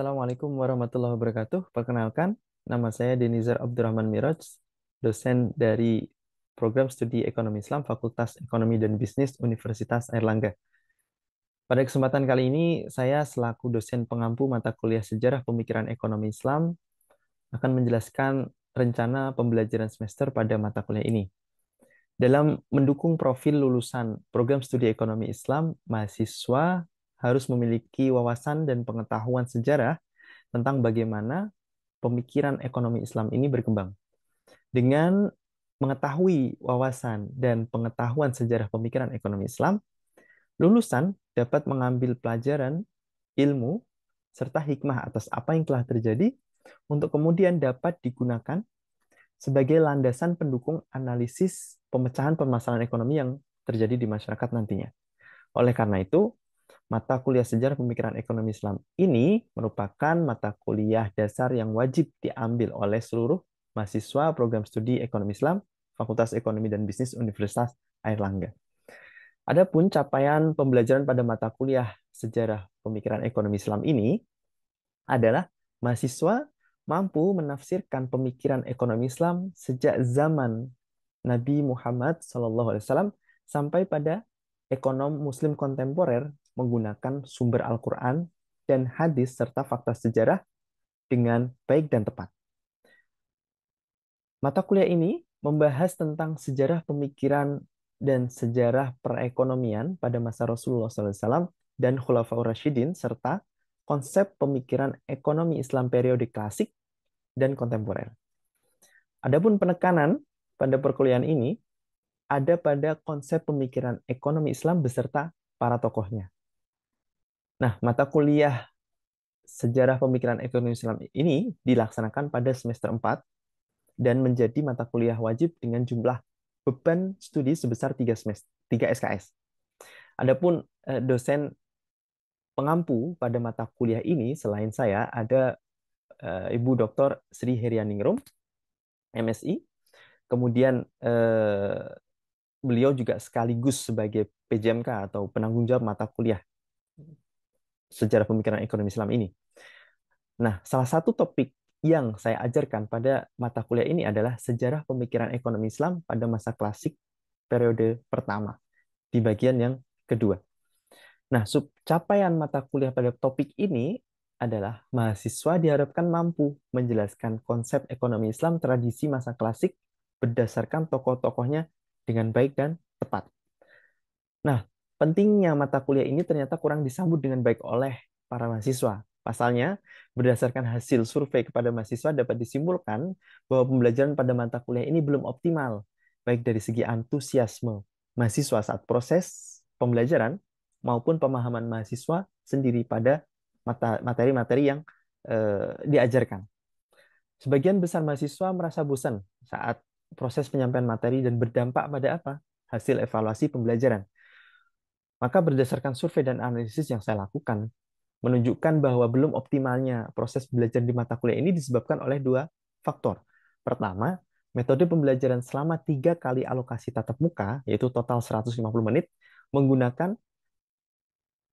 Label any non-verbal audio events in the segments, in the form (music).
Assalamualaikum warahmatullahi wabarakatuh. Perkenalkan, nama saya Denizar Abdurrahman Miraj, dosen dari Program Studi Ekonomi Islam Fakultas Ekonomi dan Bisnis Universitas Airlangga. Pada kesempatan kali ini, saya selaku dosen pengampu mata kuliah Sejarah Pemikiran Ekonomi Islam akan menjelaskan rencana pembelajaran semester pada mata kuliah ini. Dalam mendukung profil lulusan Program Studi Ekonomi Islam, mahasiswa harus memiliki wawasan dan pengetahuan sejarah tentang bagaimana pemikiran ekonomi Islam ini berkembang. Dengan mengetahui wawasan dan pengetahuan sejarah pemikiran ekonomi Islam, lulusan dapat mengambil pelajaran, ilmu, serta hikmah atas apa yang telah terjadi untuk kemudian dapat digunakan sebagai landasan pendukung analisis pemecahan permasalahan ekonomi yang terjadi di masyarakat nantinya. Oleh karena itu, Mata kuliah sejarah pemikiran ekonomi Islam ini merupakan mata kuliah dasar yang wajib diambil oleh seluruh mahasiswa program studi ekonomi Islam, Fakultas Ekonomi dan Bisnis Universitas Airlangga. Adapun capaian pembelajaran pada mata kuliah sejarah pemikiran ekonomi Islam ini adalah mahasiswa mampu menafsirkan pemikiran ekonomi Islam sejak zaman Nabi Muhammad SAW sampai pada ekonom Muslim kontemporer menggunakan sumber Al-Quran dan hadis serta fakta sejarah dengan baik dan tepat. Mata kuliah ini membahas tentang sejarah pemikiran dan sejarah perekonomian pada masa Rasulullah SAW dan Khulafaur Rashidin, serta konsep pemikiran ekonomi Islam periode klasik dan kontemporer. Adapun penekanan pada perkuliahan ini ada pada konsep pemikiran ekonomi Islam beserta para tokohnya. Nah, mata kuliah Sejarah Pemikiran Ekonomi Islam ini dilaksanakan pada semester 4 dan menjadi mata kuliah wajib dengan jumlah beban studi sebesar 3 semester 3 SKS. Adapun eh, dosen pengampu pada mata kuliah ini selain saya ada eh, Ibu Dr. Sri Herianingrum MSI. Kemudian eh, beliau juga sekaligus sebagai PJMK atau penanggung jawab mata kuliah sejarah pemikiran ekonomi Islam ini. Nah, salah satu topik yang saya ajarkan pada mata kuliah ini adalah sejarah pemikiran ekonomi Islam pada masa klasik periode pertama di bagian yang kedua. Nah, capaian mata kuliah pada topik ini adalah mahasiswa diharapkan mampu menjelaskan konsep ekonomi Islam tradisi masa klasik berdasarkan tokoh-tokohnya dengan baik dan tepat. Nah, Pentingnya mata kuliah ini ternyata kurang disambut dengan baik oleh para mahasiswa. Pasalnya, berdasarkan hasil survei kepada mahasiswa dapat disimpulkan bahwa pembelajaran pada mata kuliah ini belum optimal, baik dari segi antusiasme mahasiswa saat proses pembelajaran maupun pemahaman mahasiswa sendiri pada materi-materi yang e, diajarkan. Sebagian besar mahasiswa merasa bosan saat proses penyampaian materi dan berdampak pada apa? Hasil evaluasi pembelajaran. Maka berdasarkan survei dan analisis yang saya lakukan, menunjukkan bahwa belum optimalnya proses belajar di mata kuliah ini disebabkan oleh dua faktor. Pertama, metode pembelajaran selama tiga kali alokasi tatap muka, yaitu total 150 menit, menggunakan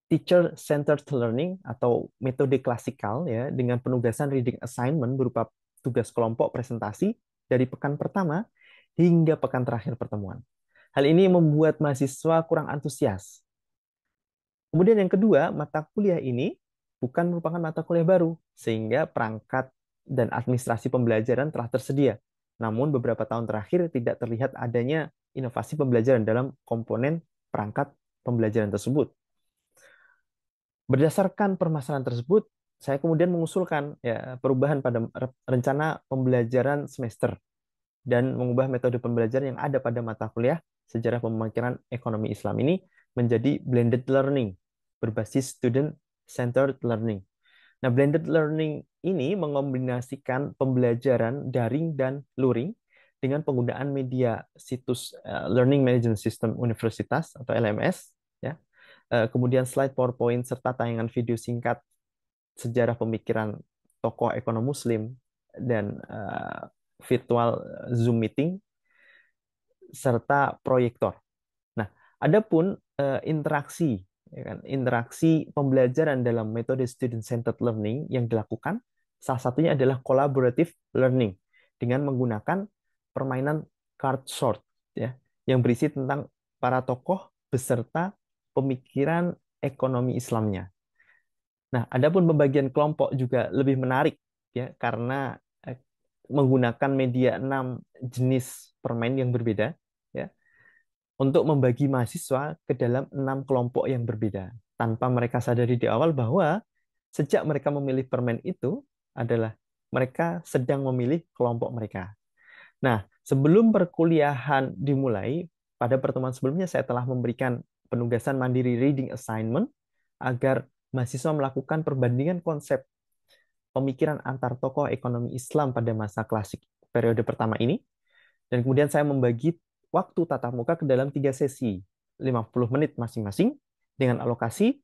teacher centered learning atau metode klasikal ya dengan penugasan reading assignment berupa tugas kelompok presentasi dari pekan pertama hingga pekan terakhir pertemuan. Hal ini membuat mahasiswa kurang antusias Kemudian yang kedua, mata kuliah ini bukan merupakan mata kuliah baru, sehingga perangkat dan administrasi pembelajaran telah tersedia. Namun beberapa tahun terakhir tidak terlihat adanya inovasi pembelajaran dalam komponen perangkat pembelajaran tersebut. Berdasarkan permasalahan tersebut, saya kemudian mengusulkan ya, perubahan pada rencana pembelajaran semester dan mengubah metode pembelajaran yang ada pada mata kuliah sejarah pemikiran ekonomi Islam ini menjadi blended learning berbasis student-centered learning. Nah, blended learning ini mengombinasikan pembelajaran daring dan luring dengan penggunaan media situs eh, Learning Management System Universitas atau LMS, ya. Eh, kemudian slide PowerPoint serta tayangan video singkat sejarah pemikiran tokoh ekonomi Muslim dan eh, virtual Zoom meeting serta proyektor. Nah, adapun uh, interaksi ya kan? Interaksi pembelajaran dalam metode student-centered learning yang dilakukan salah satunya adalah collaborative learning dengan menggunakan permainan card sort ya yang berisi tentang para tokoh beserta pemikiran ekonomi Islamnya. Nah, ada pun pembagian kelompok juga lebih menarik ya karena eh, menggunakan media enam jenis permain yang berbeda untuk membagi mahasiswa ke dalam enam kelompok yang berbeda tanpa mereka sadari di awal bahwa sejak mereka memilih permen itu adalah mereka sedang memilih kelompok mereka. Nah, sebelum perkuliahan dimulai, pada pertemuan sebelumnya saya telah memberikan penugasan mandiri reading assignment agar mahasiswa melakukan perbandingan konsep pemikiran antar tokoh ekonomi Islam pada masa klasik periode pertama ini. Dan kemudian saya membagi waktu tatap muka ke dalam tiga sesi 50 menit masing-masing dengan alokasi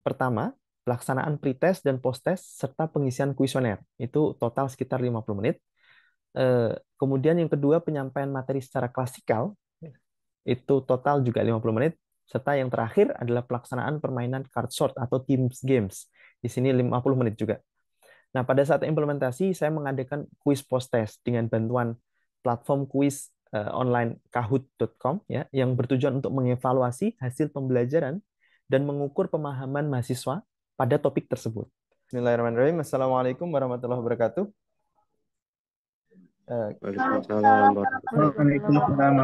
pertama pelaksanaan pretest dan post-test serta pengisian kuesioner. Itu total sekitar 50 menit. Eh, kemudian yang kedua penyampaian materi secara klasikal itu total juga 50 menit serta yang terakhir adalah pelaksanaan permainan card sort atau teams games. Di sini 50 menit juga. Nah, pada saat implementasi saya mengadakan kuis post test dengan bantuan platform kuis Eh, online kahoot.com ya yang bertujuan untuk mengevaluasi hasil pembelajaran dan mengukur pemahaman mahasiswa pada topik tersebut. Bismillahirrahmanirrahim. Assalamualaikum warahmatullahi wabarakatuh. Eh, warahmatullahi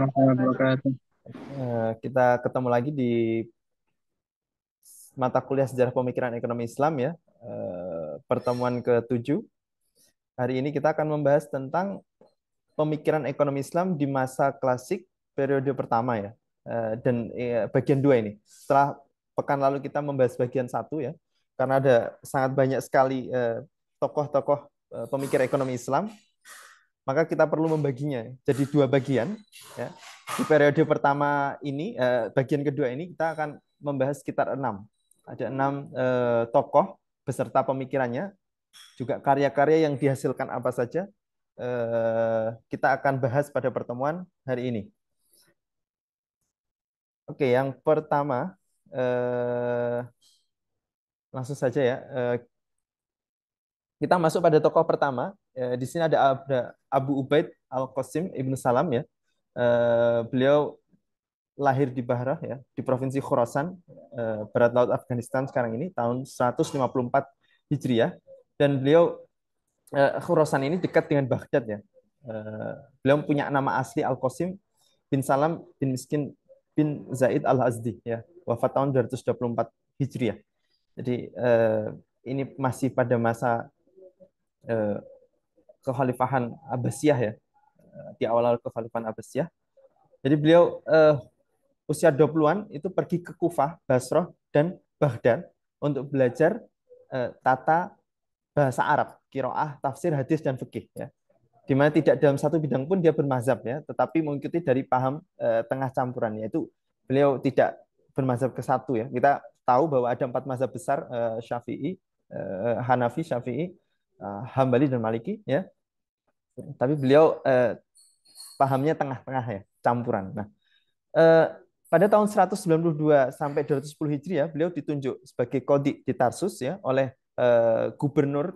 wabarakatuh. Eh, kita ketemu lagi di mata kuliah sejarah pemikiran ekonomi Islam ya, pertemuan ke-7. Hari ini kita akan membahas tentang pemikiran ekonomi Islam di masa klasik periode pertama ya eh, dan eh, bagian dua ini setelah pekan lalu kita membahas bagian satu ya karena ada sangat banyak sekali eh, tokoh-tokoh pemikir ekonomi Islam maka kita perlu membaginya jadi dua bagian ya di periode pertama ini bagian kedua ini kita akan membahas sekitar enam ada enam tokoh beserta pemikirannya juga karya-karya yang dihasilkan apa saja Eh, kita akan bahas pada pertemuan hari ini. Oke, yang pertama eh, langsung saja ya. Eh, kita masuk pada tokoh pertama. di sini ada Abu Ubaid Al Qasim ibnu Salam ya. beliau lahir di Bahrah ya, di provinsi Khorasan, barat laut Afghanistan sekarang ini tahun 154 Hijriah dan beliau Eh, Khurasan ini dekat dengan Baghdad ya. Eh, beliau punya nama asli Al Qasim bin Salam bin Miskin bin Zaid Al Azdi ya. Wafat tahun 224 Hijriah. Jadi eh, ini masih pada masa kekhalifahan Abbasiyah ya. di awal-awal kekhalifahan Abbasiyah. Jadi beliau usia 20-an itu pergi ke Kufah, Basrah dan Baghdad untuk belajar tata bahasa Arab, kiroah, tafsir, hadis, dan fikih. Ya. Di mana tidak dalam satu bidang pun dia bermazhab, ya, tetapi mengikuti dari paham e, tengah campuran, yaitu beliau tidak bermazhab ke satu. ya. Kita tahu bahwa ada empat mazhab besar, eh, Syafi'i, e, Hanafi, Syafi'i, eh, Hambali, dan Maliki. ya. Tapi beliau eh, pahamnya tengah-tengah, ya, campuran. Nah, eh, pada tahun 192 sampai 210 Hijriah ya, beliau ditunjuk sebagai kodi di Tarsus ya oleh eh, gubernur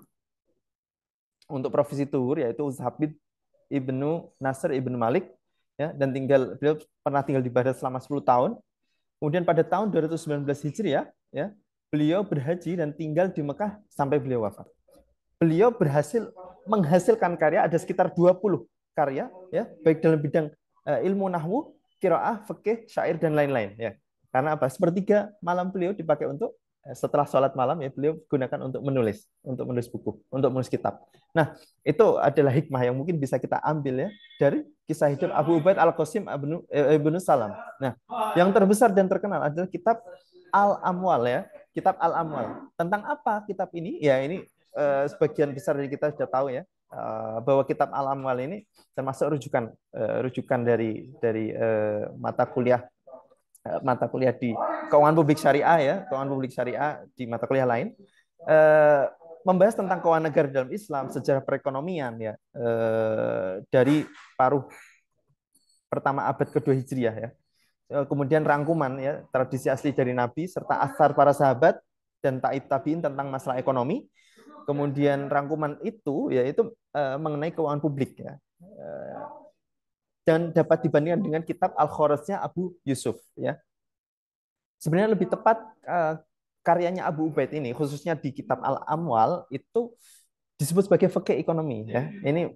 untuk provinsi Tuhur yaitu Uzhabid ibnu Nasr ibnu Malik ya dan tinggal beliau pernah tinggal di Baghdad selama 10 tahun. Kemudian pada tahun 219 Hijriah ya, ya, beliau berhaji dan tinggal di Mekah sampai beliau wafat. Beliau berhasil menghasilkan karya ada sekitar 20 karya ya, baik dalam bidang eh, ilmu nahwu, qiraah, fikih, syair dan lain-lain ya. Karena apa? Sepertiga malam beliau dipakai untuk setelah sholat malam ya beliau gunakan untuk menulis, untuk menulis buku, untuk menulis kitab. Nah, itu adalah hikmah yang mungkin bisa kita ambil ya dari kisah hidup Abu Ubaid Al-Qasim eh, Ibnu Salam. Nah, yang terbesar dan terkenal adalah kitab Al-Amwal ya, kitab Al-Amwal. Tentang apa kitab ini? Ya, ini eh, sebagian besar dari kita sudah tahu ya eh, bahwa kitab Al-Amwal ini termasuk rujukan eh, rujukan dari dari eh, mata kuliah Eh, mata kuliah di keuangan publik syariah ya, keuangan publik syariah di mata kuliah lain eh, membahas tentang keuangan negara dalam Islam, sejarah perekonomian ya eh, dari paruh pertama abad kedua hijriah ya. Kemudian rangkuman ya tradisi asli dari Nabi serta asar para sahabat dan taib tabiin tentang masalah ekonomi. Kemudian rangkuman itu yaitu mengenai keuangan publik ya dan dapat dibandingkan dengan kitab al khorasnya Abu Yusuf ya. Sebenarnya lebih tepat eh, karyanya Abu Ubaid ini khususnya di kitab Al-Amwal itu disebut sebagai fakih ekonomi ya. Ini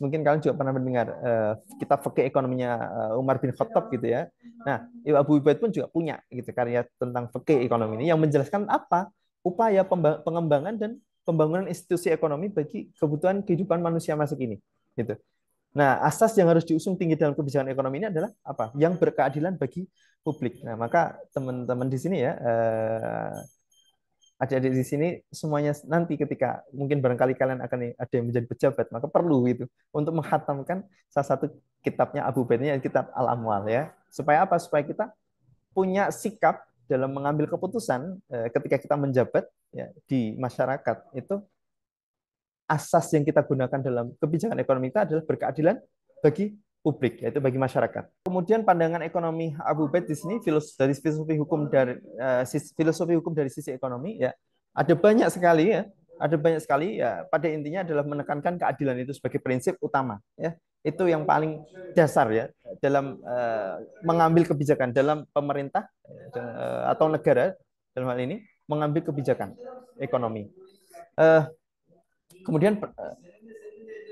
mungkin kalian juga pernah mendengar eh, kitab fakih ekonominya eh, Umar bin Khattab gitu ya. Nah, ya Abu Ubaid pun juga punya gitu karya tentang fakih ekonomi ini yang menjelaskan apa upaya pengembangan dan pembangunan institusi ekonomi bagi kebutuhan kehidupan manusia masa kini gitu. Nah, asas yang harus diusung tinggi dalam kebijakan ekonomi ini adalah apa? Yang berkeadilan bagi publik. Nah, maka teman-teman di sini ya, eh, adik-adik di sini semuanya nanti ketika mungkin barangkali kalian akan ada yang menjadi pejabat, maka perlu itu untuk menghatamkan salah satu kitabnya Abu Bain yang kitab Al-Amwal ya. Supaya apa? Supaya kita punya sikap dalam mengambil keputusan eh, ketika kita menjabat ya, di masyarakat itu asas yang kita gunakan dalam kebijakan ekonomi kita adalah berkeadilan bagi publik, yaitu bagi masyarakat. Kemudian pandangan ekonomi Abu Bed di sini dari filosofi hukum dari eh, filosofi hukum dari sisi ekonomi ya ada banyak sekali ya ada banyak sekali ya pada intinya adalah menekankan keadilan itu sebagai prinsip utama ya itu yang paling dasar ya dalam uh, mengambil kebijakan dalam pemerintah uh, atau negara dalam hal ini mengambil kebijakan ekonomi. Uh, kemudian eh,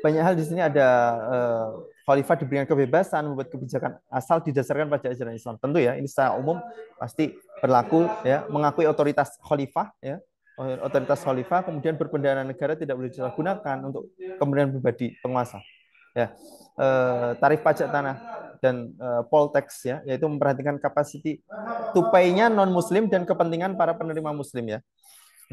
banyak hal di sini ada uh, khalifah diberikan kebebasan membuat kebijakan asal didasarkan pada ajaran Islam. Tentu ya, ini secara umum pasti berlaku ya, mengakui otoritas khalifah ya, otoritas khalifah kemudian berpendana negara tidak boleh digunakan untuk kemudian pribadi penguasa. Ya. Uh, tarif pajak tanah dan uh, poll ya, yaitu memperhatikan kapasiti tupainya non muslim dan kepentingan para penerima muslim ya.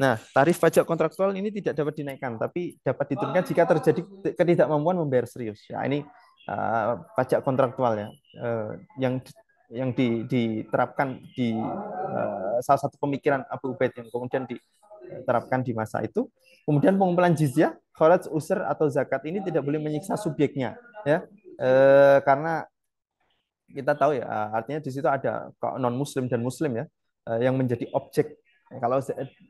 Nah, tarif pajak kontraktual ini tidak dapat dinaikkan, tapi dapat diturunkan jika terjadi ketidakmampuan membayar serius. Ya, ini uh, pajak kontraktual ya, uh, yang yang di, diterapkan di uh, salah satu pemikiran Abu Ubaid yang kemudian diterapkan di masa itu. Kemudian pengumpulan jizyah, kharaj usr atau zakat ini tidak boleh menyiksa subjeknya, ya, uh, karena kita tahu ya, artinya di situ ada non Muslim dan Muslim ya, yang menjadi objek kalau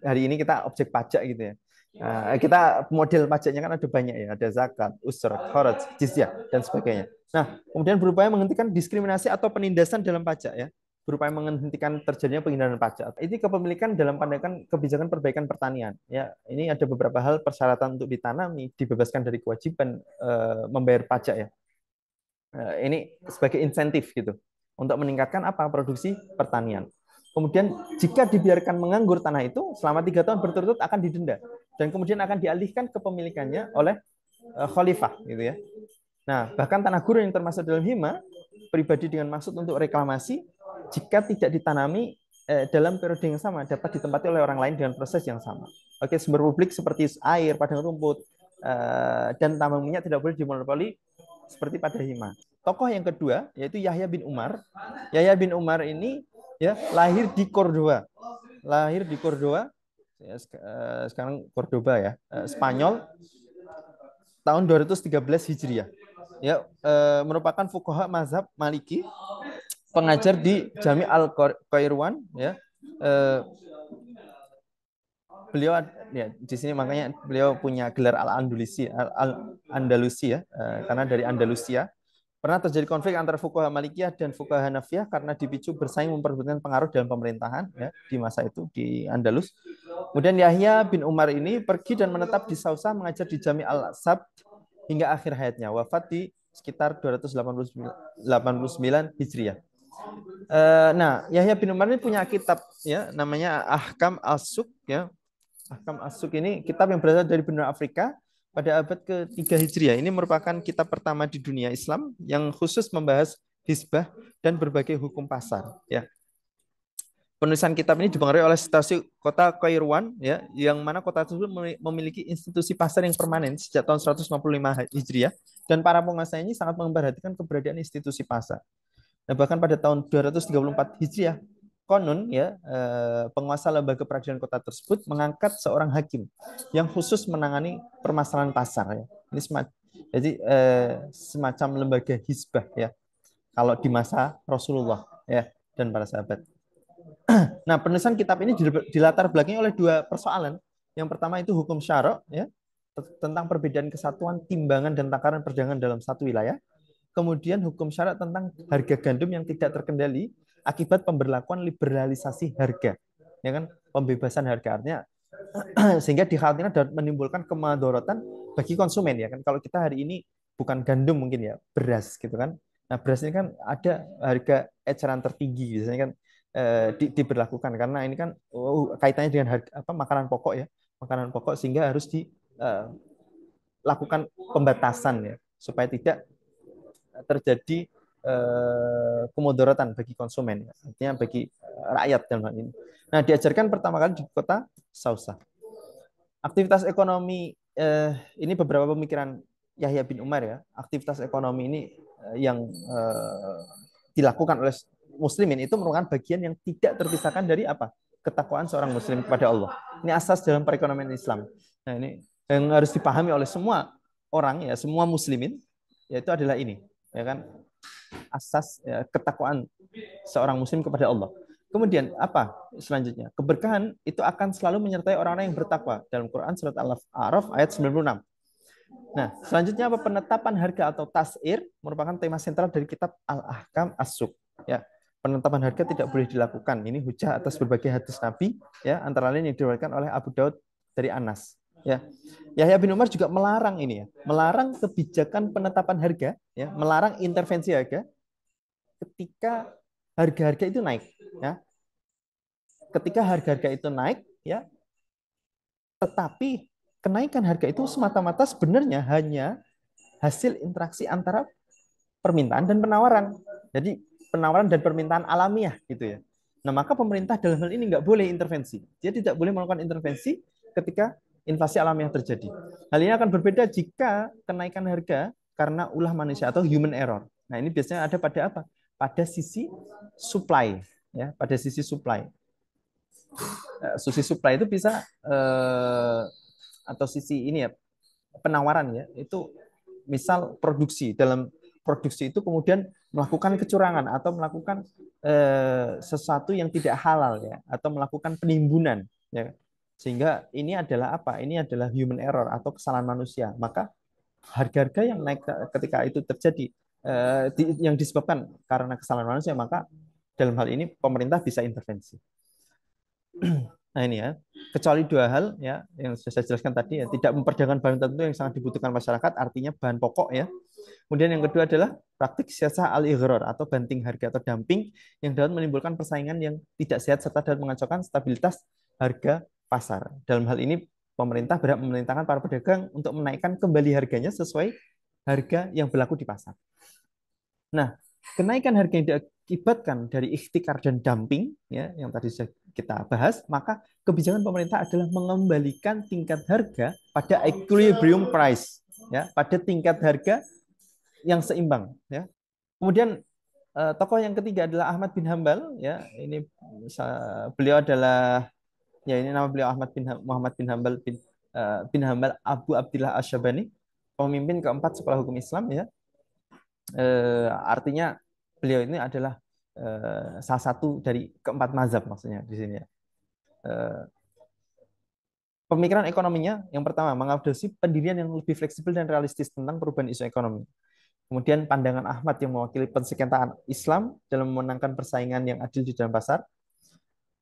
hari ini kita objek pajak gitu ya. Iya. Nah, eh, kita model pajaknya kan ada banyak ya, ada zakat, usur, kharaj, jizyah dan sebagainya. Nah, kemudian berupaya menghentikan diskriminasi atau penindasan dalam pajak ya, berupaya menghentikan terjadinya penghindaran pajak. Ini kepemilikan dalam pandangan kebijakan perbaikan pertanian. Ya, ini ada beberapa hal persyaratan untuk ditanami, dibebaskan dari kewajiban eh, membayar pajak ya. Eh, ini sebagai insentif gitu untuk meningkatkan apa produksi pertanian. Kemudian jika dibiarkan menganggur tanah itu selama tiga tahun berturut-turut akan didenda dan kemudian akan dialihkan kepemilikannya oleh eh, khalifah gitu ya. Nah, bahkan tanah gurun yang termasuk dalam hima pribadi dengan maksud untuk reklamasi jika tidak ditanami eh, dalam periode yang sama dapat ditempati oleh orang lain dengan proses yang sama. Oke, sumber publik seperti air, padang rumput, eh, dan tambang minyak tidak boleh dimonopoli seperti pada hima. Tokoh yang kedua yaitu Yahya bin Umar. Yahya bin Umar ini ya lahir di Cordoba lahir di Cordoba ya, eh, sekarang Cordoba ya eh, Spanyol tahun 213 Hijriah ya eh, merupakan fukaha mazhab Maliki pengajar di Jami Al Qairwan ya beliau ya di sini makanya beliau punya gelar Al Andalusia, Al Andalusi ya karena dari Andalusia Pernah terjadi konflik antara Fukuha Malikiyah dan Fukuha Hanafiyah karena dipicu bersaing memperbutkan pengaruh dalam pemerintahan ya, di masa itu di Andalus. Kemudian Yahya bin Umar ini pergi dan menetap di Sausa mengajar di Jami Al-Asab hingga akhir hayatnya. Wafat di sekitar 289 Hijriah. Eh, nah, Yahya bin Umar ini punya kitab ya namanya Ahkam Asuk ya. Ahkam Asuk ini kitab yang berasal dari benua Afrika pada abad ke-3 Hijriah. Ini merupakan kitab pertama di dunia Islam yang khusus membahas hisbah dan berbagai hukum pasar. Ya. Penulisan kitab ini dipengaruhi oleh situasi kota Kairwan, ya, yang mana kota tersebut memiliki institusi pasar yang permanen sejak tahun 155 Hijriah, dan para penguasa ini sangat memperhatikan keberadaan institusi pasar. Nah, bahkan pada tahun 234 Hijriah, konun ya eh, penguasa lembaga peradilan kota tersebut mengangkat seorang hakim yang khusus menangani permasalahan pasar ya. Ini semacam jadi eh, semacam lembaga hisbah ya. Kalau di masa Rasulullah ya dan para sahabat. (clears throat) Nah, penulisan kitab ini dilatar belakangi oleh dua persoalan. Yang pertama itu hukum syarok ya tentang perbedaan kesatuan timbangan dan takaran perdagangan dalam satu wilayah. Kemudian hukum syarat tentang harga gandum yang tidak terkendali akibat pemberlakuan liberalisasi harga, ya kan? Pembebasan harga artinya (clears throat) sehingga dikhawatirkan dan menimbulkan kemadorotan bagi konsumen ya kan. Kalau kita hari ini bukan gandum mungkin ya, beras gitu kan. Nah, beras ini kan ada harga eceran tertinggi biasanya kan eh, di, diberlakukan karena ini kan oh, kaitannya dengan harga apa makanan pokok ya, makanan pokok sehingga harus dilakukan eh, pembatasan ya supaya tidak terjadi eh, kemudaratan bagi konsumen, artinya bagi eh, rakyat dalam hal ini. Nah, diajarkan pertama kali di kota Sausa. Aktivitas ekonomi eh, ini beberapa pemikiran Yahya bin Umar ya, aktivitas ekonomi ini eh, yang eh, dilakukan oleh muslimin itu merupakan bagian yang tidak terpisahkan dari apa? ketakwaan seorang muslim kepada Allah. Ini asas dalam perekonomian Islam. Nah, ini yang harus dipahami oleh semua orang ya, semua muslimin yaitu adalah ini, ya kan? asas ya, ketakwaan seorang muslim kepada Allah. Kemudian apa selanjutnya? Keberkahan itu akan selalu menyertai orang-orang yang bertakwa dalam Quran surat Al-A'raf ayat 96. Nah, selanjutnya apa penetapan harga atau tasir merupakan tema sentral dari kitab Al-Ahkam As-Suk. Ya, penetapan harga tidak boleh dilakukan. Ini hujah atas berbagai hadis Nabi ya, antara lain yang diriwayatkan oleh Abu Daud dari Anas. Ya. Yahya bin Umar juga melarang ini ya, melarang kebijakan penetapan harga, ya, melarang intervensi harga ketika harga-harga itu naik, ya. Ketika harga-harga itu naik, ya. Tetapi kenaikan harga itu semata-mata sebenarnya hanya hasil interaksi antara permintaan dan penawaran. Jadi penawaran dan permintaan alamiah gitu ya. Nah maka pemerintah dalam hal ini nggak boleh intervensi. Dia tidak boleh melakukan intervensi ketika inflasi yang terjadi. Hal ini akan berbeda jika kenaikan harga karena ulah manusia atau human error. Nah, ini biasanya ada pada apa? Pada sisi supply, ya, pada sisi supply. Eh, sisi supply itu bisa eh, atau sisi ini ya penawaran ya, itu misal produksi dalam produksi itu kemudian melakukan kecurangan atau melakukan eh, sesuatu yang tidak halal ya atau melakukan penimbunan ya sehingga ini adalah apa? Ini adalah human error atau kesalahan manusia. Maka harga-harga yang naik ketika itu terjadi eh, yang disebabkan karena kesalahan manusia, maka dalam hal ini pemerintah bisa intervensi. (clears throat) nah ini ya, kecuali dua hal ya yang sudah saya jelaskan tadi ya, tidak memperdagangkan bahan tertentu yang sangat dibutuhkan masyarakat, artinya bahan pokok ya. Kemudian yang kedua adalah praktik siasa al ighror atau banting harga atau dumping yang dapat menimbulkan persaingan yang tidak sehat serta dapat mengacaukan stabilitas harga pasar. Dalam hal ini pemerintah berhak memerintahkan para pedagang untuk menaikkan kembali harganya sesuai harga yang berlaku di pasar. Nah, kenaikan harga yang diakibatkan dari ikhtikar dan dumping ya yang tadi sudah kita bahas, maka kebijakan pemerintah adalah mengembalikan tingkat harga pada equilibrium price ya, pada tingkat harga yang seimbang ya. Kemudian eh, tokoh yang ketiga adalah Ahmad bin Hambal ya. Ini beliau adalah ya ini nama beliau Ahmad bin Muhammad bin Hambal bin uh, bin Hambal Abu Abdillah Ashabani pemimpin keempat sekolah hukum Islam ya. Uh, artinya beliau ini adalah uh, salah satu dari keempat mazhab maksudnya di sini ya. Uh, pemikiran ekonominya yang pertama mengadopsi pendirian yang lebih fleksibel dan realistis tentang perubahan isu ekonomi. Kemudian pandangan Ahmad yang mewakili pensekentaan Islam dalam memenangkan persaingan yang adil di dalam pasar,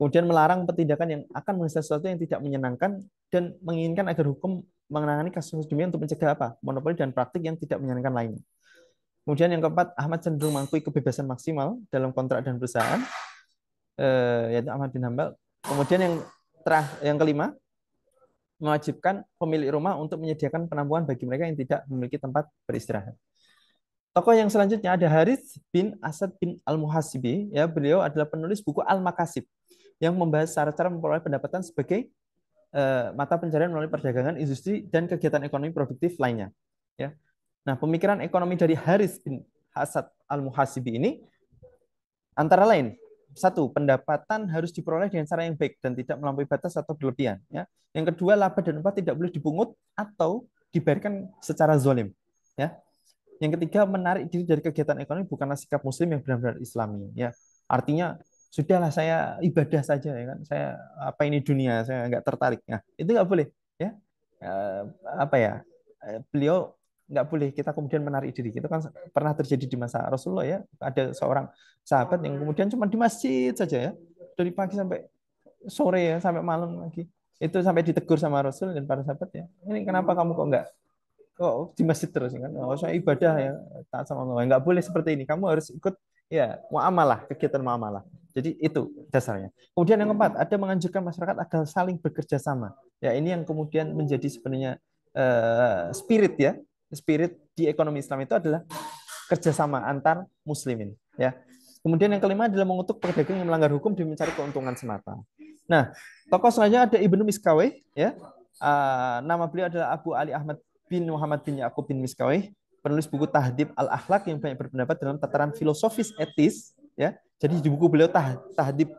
kemudian melarang petindakan yang akan menghasilkan sesuatu yang tidak menyenangkan dan menginginkan agar hukum menangani kasus hukumnya untuk mencegah apa monopoli dan praktik yang tidak menyenangkan lainnya. Kemudian yang keempat, Ahmad cenderung mengakui kebebasan maksimal dalam kontrak dan perusahaan, eh, yaitu Ahmad bin Hambal. Kemudian yang terah, yang kelima, mewajibkan pemilik rumah untuk menyediakan penampungan bagi mereka yang tidak memiliki tempat beristirahat. Tokoh yang selanjutnya ada Haris bin Asad bin Al-Muhasibi. Ya, beliau adalah penulis buku Al-Makasib yang membahas cara-cara memperoleh pendapatan sebagai eh, mata pencarian melalui perdagangan, industri, dan kegiatan ekonomi produktif lainnya. Ya. Nah, pemikiran ekonomi dari Haris bin Hasad al-Muhasibi ini antara lain satu pendapatan harus diperoleh dengan cara yang baik dan tidak melampaui batas atau berlebihan ya yang kedua laba dan upah tidak boleh dipungut atau diberikan secara zolim ya yang ketiga menarik diri dari kegiatan ekonomi bukanlah sikap muslim yang benar-benar islami ya artinya sudahlah saya ibadah saja ya kan saya apa ini dunia saya nggak tertarik nah itu nggak boleh ya eh, apa ya eh, beliau nggak boleh kita kemudian menarik diri itu kan pernah terjadi di masa Rasulullah ya ada seorang sahabat yang kemudian cuma di masjid saja ya dari pagi sampai sore ya sampai malam lagi itu sampai ditegur sama Rasul dan para sahabat ya ini kenapa kamu kok nggak kok di masjid terus ya kan oh saya ibadah ya tak sama Allah nggak boleh seperti ini kamu harus ikut ya muamalah, kegiatan muamalah. Jadi itu dasarnya. Kemudian yang keempat, ada menganjurkan masyarakat agar saling bekerja sama. Ya, ini yang kemudian menjadi sebenarnya uh, spirit ya. Spirit di ekonomi Islam itu adalah kerjasama antar muslimin, ya. Kemudian yang kelima adalah mengutuk pedagang yang melanggar hukum demi mencari keuntungan semata. Nah, tokoh selanjutnya ada Ibnu Miskawi, ya. Uh, nama beliau adalah Abu Ali Ahmad bin Muhammad bin Yakub bin Miskawi penulis buku Tahdib al-Akhlak yang banyak berpendapat dalam tataran filosofis etis ya. Jadi di buku beliau tah, Tahdib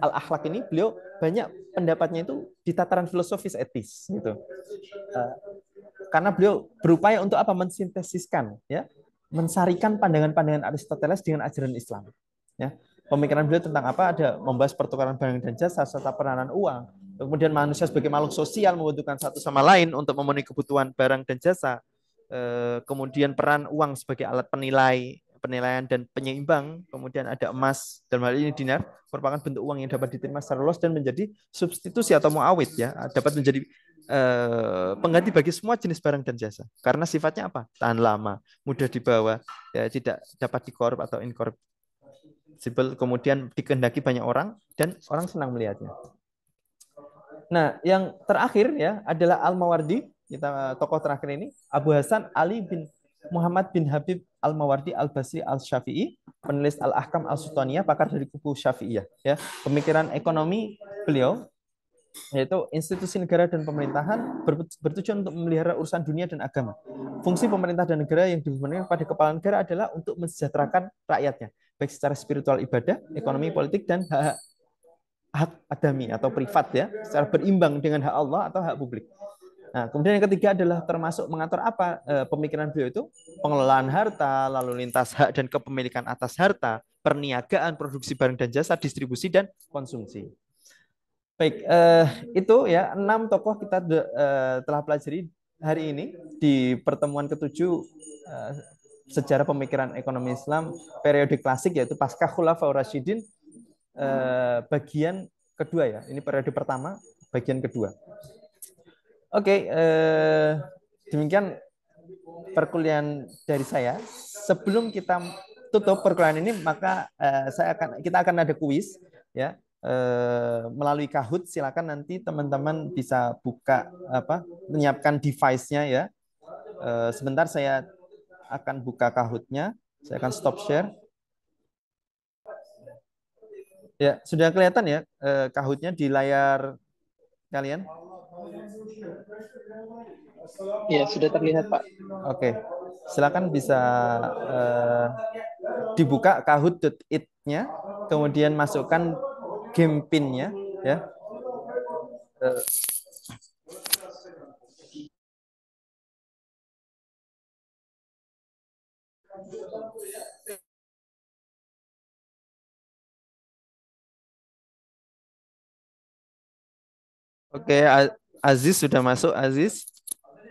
al-Akhlak ini beliau banyak pendapatnya itu di tataran filosofis etis gitu. Uh, karena beliau berupaya untuk apa mensintesiskan ya, mensarikan pandangan-pandangan Aristoteles dengan ajaran Islam ya. Pemikiran beliau tentang apa ada membahas pertukaran barang dan jasa serta peranan uang. Kemudian manusia sebagai makhluk sosial membutuhkan satu sama lain untuk memenuhi kebutuhan barang dan jasa Eh, kemudian peran uang sebagai alat penilai penilaian dan penyeimbang, kemudian ada emas dan hal ini dinar merupakan bentuk uang yang dapat diterima secara luas dan menjadi substitusi atau muawit ya, dapat menjadi eh, pengganti bagi semua jenis barang dan jasa. Karena sifatnya apa? Tahan lama, mudah dibawa, ya, tidak dapat dikorup atau Sibel kemudian dikehendaki banyak orang dan orang senang melihatnya. Nah, yang terakhir ya adalah Al-Mawardi kita eh, tokoh terakhir ini Abu Hasan Ali bin Muhammad bin Habib Al-Mawardi Al-Basri Al-Syafi'i, penulis Al-Ahkam al Sutania pakar dari kubu Syafi'iyah. Ya, pemikiran ekonomi beliau yaitu institusi negara dan pemerintahan bertujuan untuk memelihara urusan dunia dan agama. Fungsi pemerintah dan negara yang dibebankan pada kepala negara adalah untuk mensejahterakan rakyatnya, baik secara spiritual ibadah, ekonomi politik, dan hak, hak adami atau privat ya, secara berimbang dengan hak Allah atau hak publik. Nah, kemudian yang ketiga adalah termasuk mengatur apa e, pemikiran beliau itu pengelolaan harta, lalu lintas hak dan kepemilikan atas harta, perniagaan, produksi barang dan jasa, distribusi dan konsumsi. Baik, e, itu ya enam tokoh kita de, eh, e, telah pelajari hari ini di pertemuan ketujuh e, sejarah pemikiran ekonomi Islam periode klasik yaitu pasca Khulafaur Rasyidin e, bagian kedua ya. Ini periode pertama, bagian kedua. Oke, okay, eh, demikian perkuliahan dari saya. Sebelum kita tutup perkuliahan ini, maka eh, saya akan kita akan ada kuis ya eh, melalui Kahoot. Silakan nanti teman-teman bisa buka apa menyiapkan device-nya ya. Eh, sebentar saya akan buka Kahoot-nya. Saya akan stop share. Ya, sudah kelihatan ya eh, Kahoot-nya di layar kalian? Ya sudah terlihat, Pak. Oke. Silakan bisa uh, dibuka kahoot.it-nya, kemudian masukkan game pin-nya, ya. Uh, Oke, okay, Aziz sudah masuk, Aziz.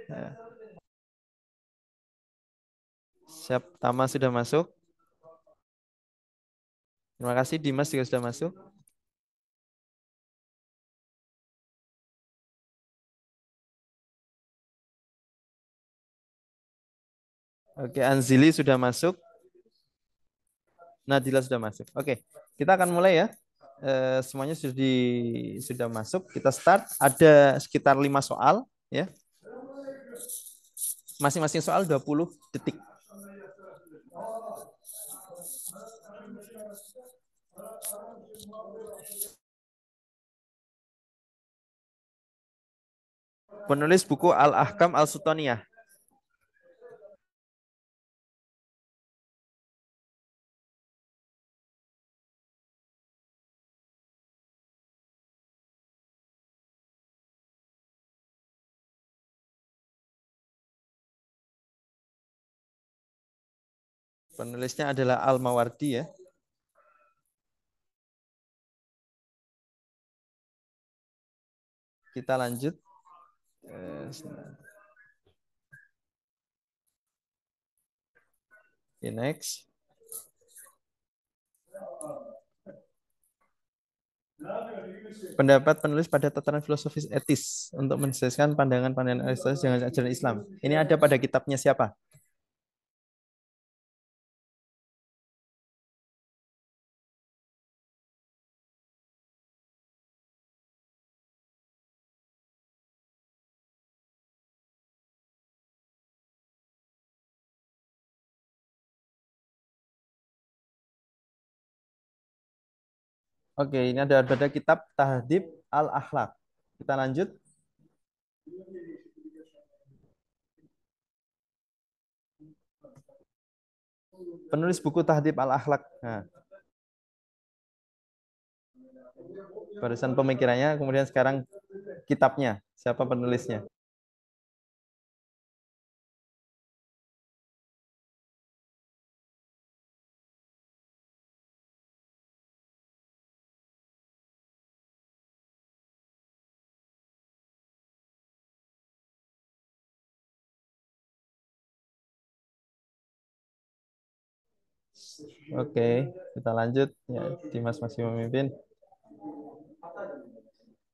Ya. Siap, Tama sudah masuk. Terima kasih, Dimas juga sudah masuk. Oke, Anzili sudah masuk. Nadila sudah masuk. Oke, kita akan mulai ya. Eh, semuanya sudah di, sudah masuk. Kita start. Ada sekitar lima soal, ya. Masing-masing soal 20 detik. Penulis buku Al-Ahkam Al-Sutaniyah. Penulisnya adalah Al-Mawardi ya. Kita lanjut. Eh, okay, next. Pendapat penulis pada tataran filosofis etis untuk menjelaskan pandangan-pandangan Aristoteles dengan ajaran Islam. Ini ada pada kitabnya siapa? Oke, ini ada pada kitab Tahdib Al-Akhlaq. Kita lanjut. Penulis buku Tahdib Al-Akhlaq. Nah. Barusan pemikirannya, kemudian sekarang kitabnya. Siapa penulisnya? Oke, kita lanjut. Ya, Dimas masih memimpin.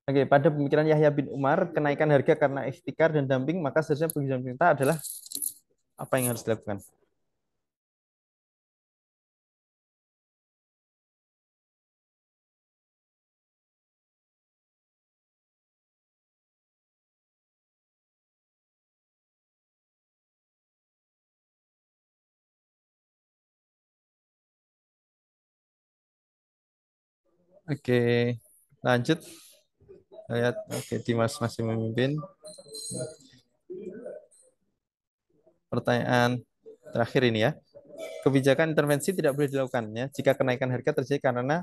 Oke, pada pemikiran Yahya bin Umar, kenaikan harga karena ikhtikar dan dumping, maka seharusnya pengisian pemerintah adalah apa yang harus dilakukan? Oke, lanjut. Lihat, oke Dimas masih memimpin. Pertanyaan terakhir ini ya. Kebijakan intervensi tidak boleh dilakukan ya jika kenaikan harga terjadi karena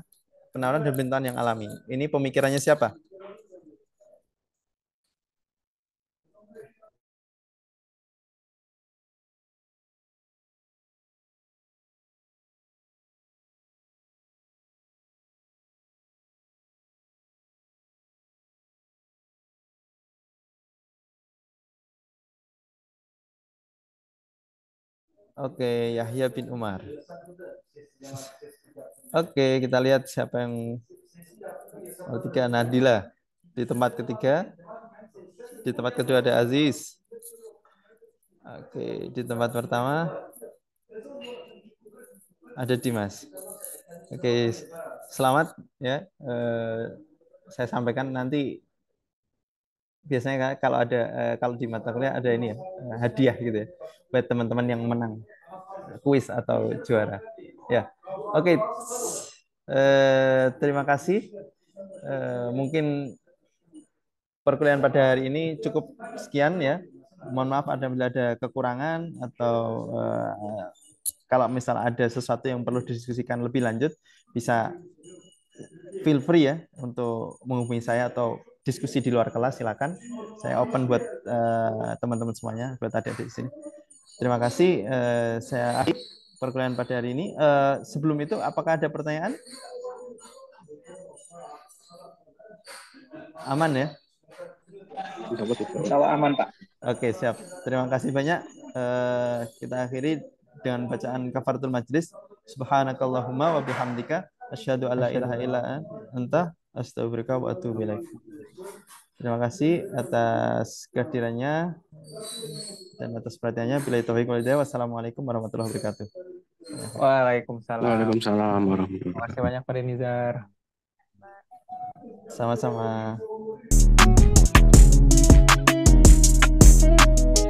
penawaran dan permintaan yang alami. Ini pemikirannya siapa? Oke, okay, Yahya bin Umar. Oke, okay, kita lihat siapa yang ketiga Nadila di tempat ketiga. Di tempat kedua ada Aziz. Oke, okay, di tempat pertama ada Dimas. Oke, selamat ya. Uh, saya sampaikan nanti biasanya kalau ada eh, kalau di mata kuliah ada ini ya eh, hadiah gitu ya buat teman-teman yang menang kuis atau juara ya oke okay. eh, terima kasih eh, mungkin perkuliahan pada hari ini cukup sekian ya mohon maaf ada bila ada kekurangan atau eh, kalau misal ada sesuatu yang perlu didiskusikan lebih lanjut bisa feel free ya untuk menghubungi saya atau diskusi di luar kelas silakan. Saya open buat eh, teman-teman uh, semuanya, buat adik di sini. Terima kasih. Uh, saya akhir perkuliahan pada hari ini. Uh, sebelum itu, apakah ada pertanyaan? Aman ya? Kalau aman Pak. Oke siap. Terima kasih banyak. Uh, kita akhiri dengan bacaan kafaratul majlis. Subhanakallahumma wa bihamdika. Asyhadu alla ilaha illa anta Astagfirullah wa atubu Terima kasih atas kehadirannya dan atas perhatiannya. Bila itu Wassalamualaikum warahmatullahi wabarakatuh. Waalaikumsalam. Waalaikumsalam warahmatullahi wabarakatuh. Terima kasih banyak Pak Denizar. Sama-sama.